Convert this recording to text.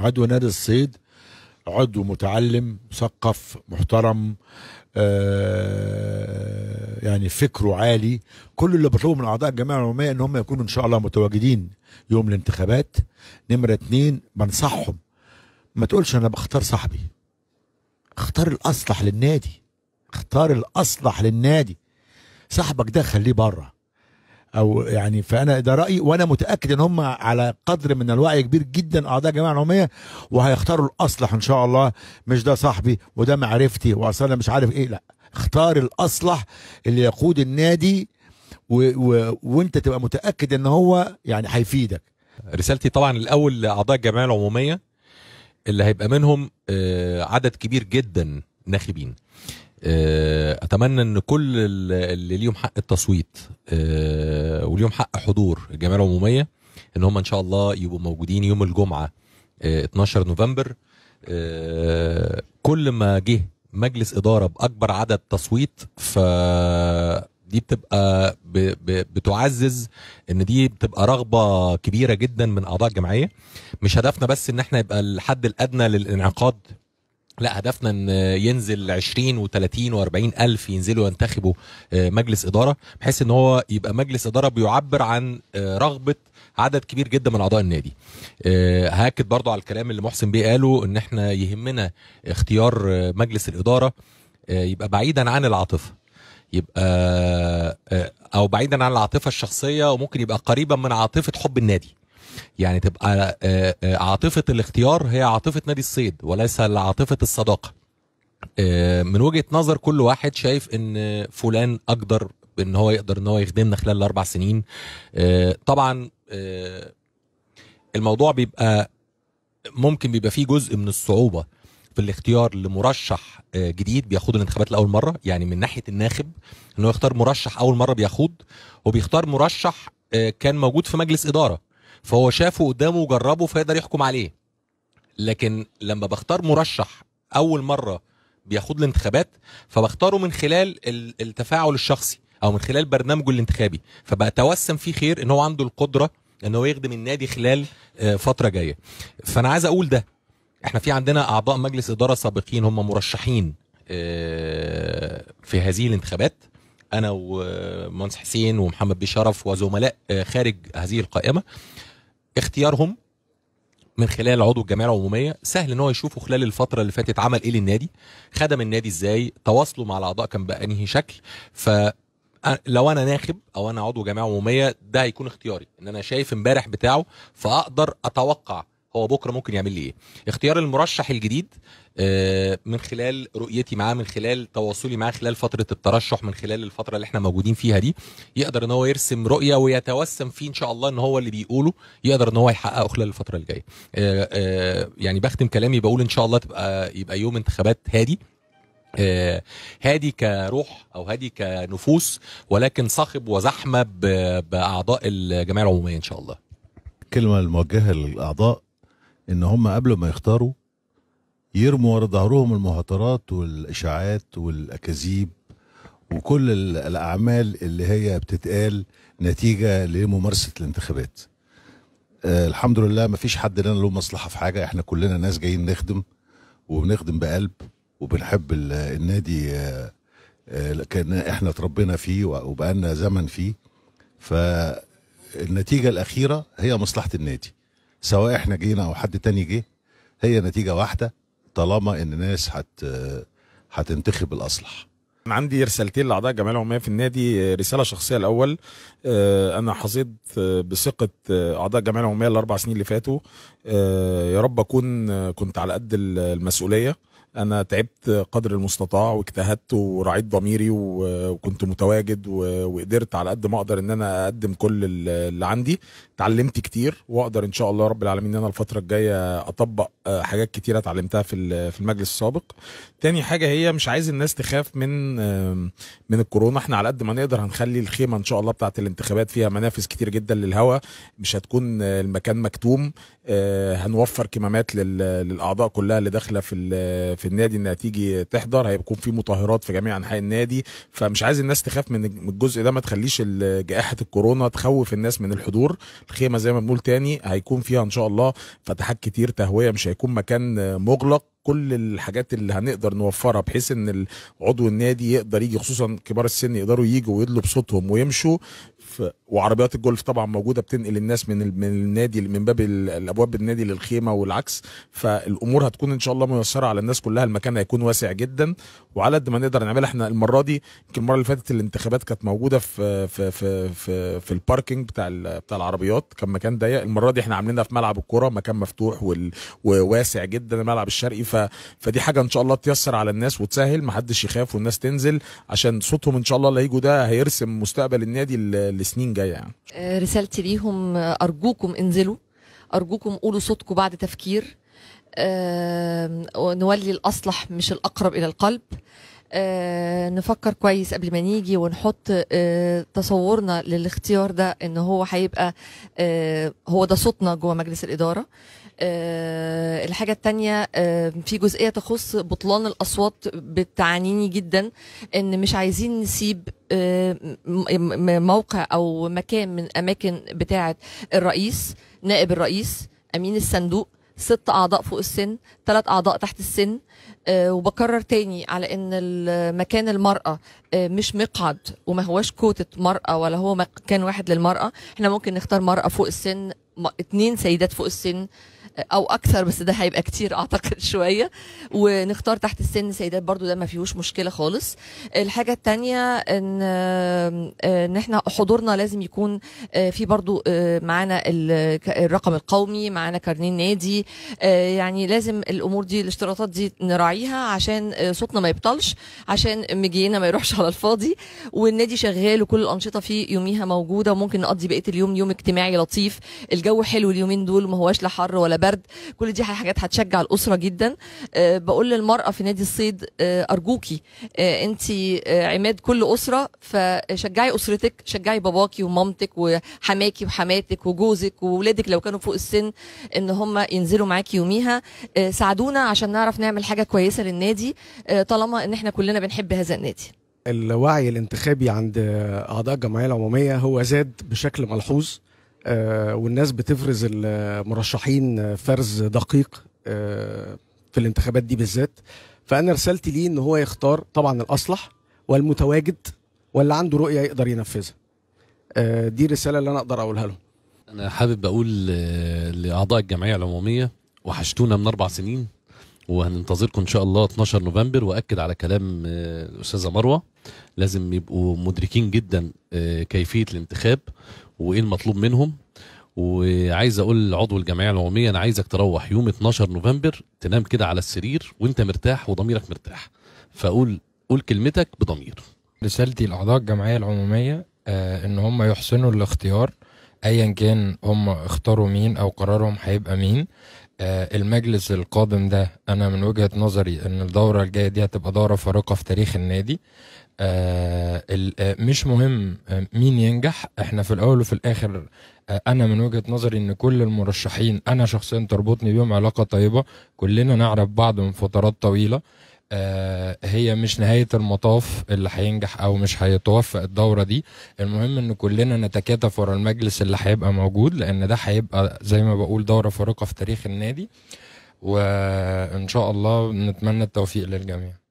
عضو نادي الصيد عضو متعلم مثقف محترم آه يعني فكره عالي كل اللي بطلبه من اعضاء الجمعيه العموميه ان هم يكونوا ان شاء الله متواجدين يوم الانتخابات نمره اتنين بنصحهم ما تقولش انا بختار صاحبي اختار الاصلح للنادي اختار الاصلح للنادي صاحبك ده خليه بره او يعني فانا ده رايي وانا متاكد ان هم على قدر من الوعي كبير جدا اعضاء الجمعيه العموميه وهيختاروا الاصلح ان شاء الله مش ده صاحبي وده معرفتي واصلا مش عارف ايه لا اختار الاصلح اللي يقود النادي و... و... وانت تبقى متاكد ان هو يعني هيفيدك رسالتي طبعا الاول لاعضاء الجمعيه العموميه اللي هيبقى منهم آه، عدد كبير جدا ناخبين آه، اتمنى ان كل اللي ليهم حق التصويت آه، وليهم حق حضور الجمعيه العموميه ان هم ان شاء الله يبقوا موجودين يوم الجمعه 12 آه، نوفمبر آه، كل ما جه مجلس اداره باكبر عدد تصويت ف دي بتبقى بتعزز ان دي بتبقى رغبه كبيره جدا من اعضاء الجمعيه مش هدفنا بس ان احنا يبقى الحد الادنى للانعقاد لا هدفنا ان ينزل 20 و30 و40 الف ينزلوا ينتخبوا آه، مجلس اداره بحيث ان هو يبقى مجلس اداره بيعبر عن آه، رغبه عدد كبير جدا من اعضاء النادي آه، هاكد برضو على الكلام اللي محسن بيه قاله ان احنا يهمنا اختيار مجلس الاداره يبقى بعيدا عن العاطفه يبقى او بعيدا عن العاطفه الشخصيه وممكن يبقى قريبا من عاطفه حب النادي يعني تبقى آه، آه، عاطفه الاختيار هي عاطفه نادي الصيد وليس عاطفه الصداقه آه، من وجهه نظر كل واحد شايف ان فلان اقدر ان هو يقدر ان هو يخدمنا خلال الاربع سنين طبعا الموضوع بيبقى ممكن بيبقى فيه جزء من الصعوبه في الاختيار لمرشح جديد بيخوض الانتخابات لاول مره يعني من ناحيه الناخب انه يختار مرشح اول مره بيخوض وبيختار مرشح كان موجود في مجلس اداره فهو شافه قدامه وجربه فيقدر يحكم عليه لكن لما بختار مرشح اول مره بياخد الانتخابات فبختاره من خلال التفاعل الشخصي او من خلال برنامجه الانتخابي فبتوسم فيه خير ان هو عنده القدره ان هو يخدم النادي خلال آه، فتره جايه فانا عايز اقول ده احنا في عندنا اعضاء مجلس اداره سابقين هم مرشحين آه، في هذه الانتخابات انا ومهندس حسين ومحمد بيه شرف وزملاء آه، خارج هذه القائمه اختيارهم من خلال عضو الجمعيه العموميه سهل ان هو يشوفه خلال الفتره اللي فاتت عمل ايه للنادي خدم النادي ازاي تواصله مع الاعضاء كان بانهي شكل ف لو انا ناخب او انا عضو جمعيه عموميه ده هيكون اختياري ان انا شايف امبارح بتاعه فاقدر اتوقع هو بكره ممكن يعمل لي ايه اختيار المرشح الجديد آه، من خلال رؤيتي معاه من خلال تواصلي معاه خلال فتره الترشح من خلال الفتره اللي احنا موجودين فيها دي يقدر ان هو يرسم رؤيه ويتوسم فيه ان شاء الله ان هو اللي بيقوله يقدر ان هو يحققه خلال الفتره الجايه آه، آه، يعني بختم كلامي بقول ان شاء الله تبقى يبقى يوم انتخابات هادي هادي كروح او هادي كنفوس ولكن صاخب وزحمه باعضاء الجمعيه العموميه ان شاء الله كلمه الموجهه للاعضاء ان هم قبل ما يختاروا يرموا ورا ظهرهم المهاترات والاشاعات والاكاذيب وكل الاعمال اللي هي بتتقال نتيجه لممارسه الانتخابات آه الحمد لله ما فيش حد لنا له مصلحه في حاجه احنا كلنا ناس جايين نخدم وبنخدم بقلب وبنحب النادي آه،, آه كان احنا اتربينا فيه وبقالنا زمن فيه فالنتيجه الاخيره هي مصلحه النادي سواء احنا جينا او حد تاني جه هي نتيجه واحده طالما ان ناس هت هتنتخب الاصلح انا عندي رسالتين لاعضاء الجمعيه العموميه في النادي رساله شخصيه الاول آه، انا حظيت بثقه اعضاء الجمعيه العموميه الاربع سنين اللي فاتوا آه، يا رب اكون آه، كنت على قد المسؤوليه انا تعبت قدر المستطاع واجتهدت وراعيت ضميري وكنت متواجد وقدرت على قد ما اقدر ان انا اقدم كل اللي عندي اتعلمت كتير واقدر ان شاء الله رب العالمين ان انا الفتره الجايه اطبق آه، حاجات كتيره اتعلمتها في في المجلس السابق تاني حاجه هي مش عايز الناس تخاف من من الكورونا احنا على قد ما نقدر هنخلي الخيمه ان شاء الله بتاعه الانتخابات فيها منافس كتير جدا للهواء مش هتكون آه، المكان مكتوم آه، هنوفر كمامات للاعضاء كلها اللي داخله في في النادي انها تيجي تحضر هيكون في مطهرات في جميع انحاء النادي فمش عايز الناس تخاف من الجزء ده ما تخليش جائحه الكورونا تخوف الناس من الحضور الخيمه زي ما بنقول تاني هيكون فيها ان شاء الله فتحات كتير تهويه مش هيكون مكان مغلق كل الحاجات اللي هنقدر نوفرها بحيث ان عضو النادي يقدر يجي خصوصا كبار السن يقدروا يجوا ويدلوا بصوتهم ويمشوا وعربيات الجولف طبعا موجوده بتنقل الناس من من النادي من باب الابواب النادي للخيمه والعكس فالامور هتكون ان شاء الله ميسره على الناس كلها المكان هيكون واسع جدا وعلى قد ما نقدر نعملها احنا المره دي يمكن المره اللي فاتت الانتخابات كانت موجوده في في في في, في الباركينج بتاع بتاع العربيات كان مكان ضيق المره دي احنا عاملينها في ملعب الكوره مكان مفتوح وواسع جدا الملعب الشرقي ف فدي حاجه ان شاء الله تيسر على الناس وتسهل محدش يخاف والناس تنزل عشان صوتهم ان شاء الله اللي هيجوا ده هيرسم مستقبل النادي لسنين جايه يعني آه، رسالتي ليهم آه، ارجوكم انزلوا ارجوكم قولوا صوتكم بعد تفكير أه نولي الاصلح مش الاقرب الى القلب أه نفكر كويس قبل ما نيجي ونحط أه تصورنا للاختيار ده ان هو هيبقى آه، هو ده صوتنا جوه مجلس الاداره أه الحاجة التانية أه في جزئية تخص بطلان الأصوات بتعنيني جدا إن مش عايزين نسيب أه موقع أو مكان من أماكن بتاعة الرئيس نائب الرئيس أمين الصندوق ست أعضاء فوق السن ثلاث أعضاء تحت السن آه، وبكرر تاني على ان مكان المرأة آه، مش مقعد وما هواش كوتة مرأة ولا هو مكان واحد للمرأة احنا ممكن نختار مرأة فوق السن اتنين سيدات فوق السن او اكثر بس ده هيبقى كتير اعتقد شويه ونختار تحت السن سيدات برضو ده ما فيهوش مشكله خالص الحاجه الثانيه ان آه، ان احنا حضورنا لازم يكون آه، في برضو آه، معانا الرقم القومي معانا كارنيه نادي يعني لازم الامور دي الاشتراطات دي نراعيها عشان صوتنا ما يبطلش عشان مجينا ما يروحش على الفاضي والنادي شغال وكل الانشطه فيه يوميها موجوده وممكن نقضي بقيه اليوم يوم اجتماعي لطيف الجو حلو اليومين دول ما هواش لا حر ولا برد البرد كل دي حاجات هتشجع الاسره جدا آه، بقول للمراه في نادي الصيد آه، ارجوكي آه، انت عماد كل اسره فشجعي اسرتك شجعي باباكي ومامتك وحماكي وحماتك وجوزك واولادك لو كانوا فوق السن ان هم ينزلوا معاكي يوميها ساعدونا عشان نعرف نعمل حاجه كويسه للنادي طالما ان احنا كلنا بنحب هذا النادي الوعي الانتخابي عند اعضاء الجمعيه العموميه هو زاد بشكل ملحوظ آه، والناس بتفرز المرشحين فرز دقيق آه، في الانتخابات دي بالذات فانا رسالتي ليه ان هو يختار طبعا الاصلح والمتواجد واللي عنده رؤيه يقدر ينفذها آه، دي الرساله اللي انا اقدر اقولها لهم انا حابب اقول لاعضاء الجمعيه العموميه وحشتونا من اربع سنين وهننتظركم ان شاء الله 12 نوفمبر واكد على كلام الاستاذه مروه لازم يبقوا مدركين جدا آه، كيفيه الانتخاب وايه المطلوب منهم وعايز اقول لعضو الجمعيه العموميه انا عايزك تروح يوم 12 نوفمبر تنام كده على السرير وانت مرتاح وضميرك مرتاح فأقول قول كلمتك بضمير رسالتي لاعضاء الجمعيه العموميه آه، ان هم يحسنوا الاختيار ايا كان هم اختاروا مين او قرارهم هيبقى مين آه، المجلس القادم ده انا من وجهه نظري ان الدوره الجايه دي هتبقى دوره فارقه في تاريخ النادي آه، آه، مش مهم آه، مين ينجح احنا في الاول وفي الاخر انا من وجهه نظري ان كل المرشحين انا شخصيا تربطني بيهم علاقه طيبه كلنا نعرف بعض من فترات طويله هي مش نهاية المطاف اللي هينجح أو مش هيتوفق الدورة دي المهم إن كلنا نتكاتف ورا المجلس اللي هيبقى موجود لأن ده هيبقى زي ما بقول دورة فارقة في تاريخ النادي وإن شاء الله نتمنى التوفيق للجميع